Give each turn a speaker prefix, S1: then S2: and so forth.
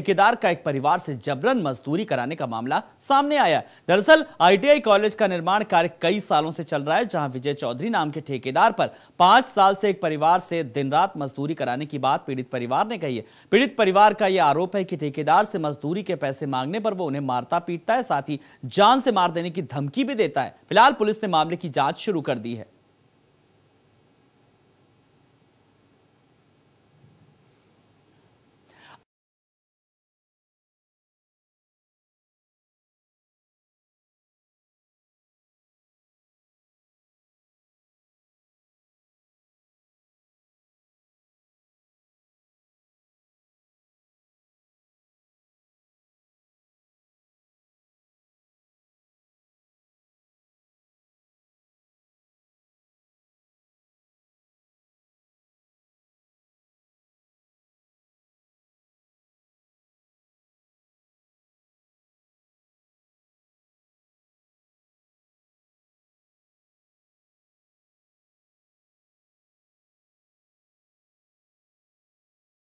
S1: ठेकेदार का एक परिवार से जबरन मजदूरी कराने का मामला सामने आया दरअसल आईटीआई कॉलेज का निर्माण कार्य कई सालों से चल रहा है जहां विजय चौधरी नाम के ठेकेदार पर पांच साल से एक परिवार से दिन रात मजदूरी कराने की बात पीड़ित परिवार ने कही है पीड़ित परिवार का यह आरोप है कि ठेकेदार से मजदूरी के पैसे मांगने पर वो उन्हें मारता पीटता है साथ ही जान से मार देने की धमकी भी देता है फिलहाल पुलिस ने मामले की जाँच शुरू कर दी है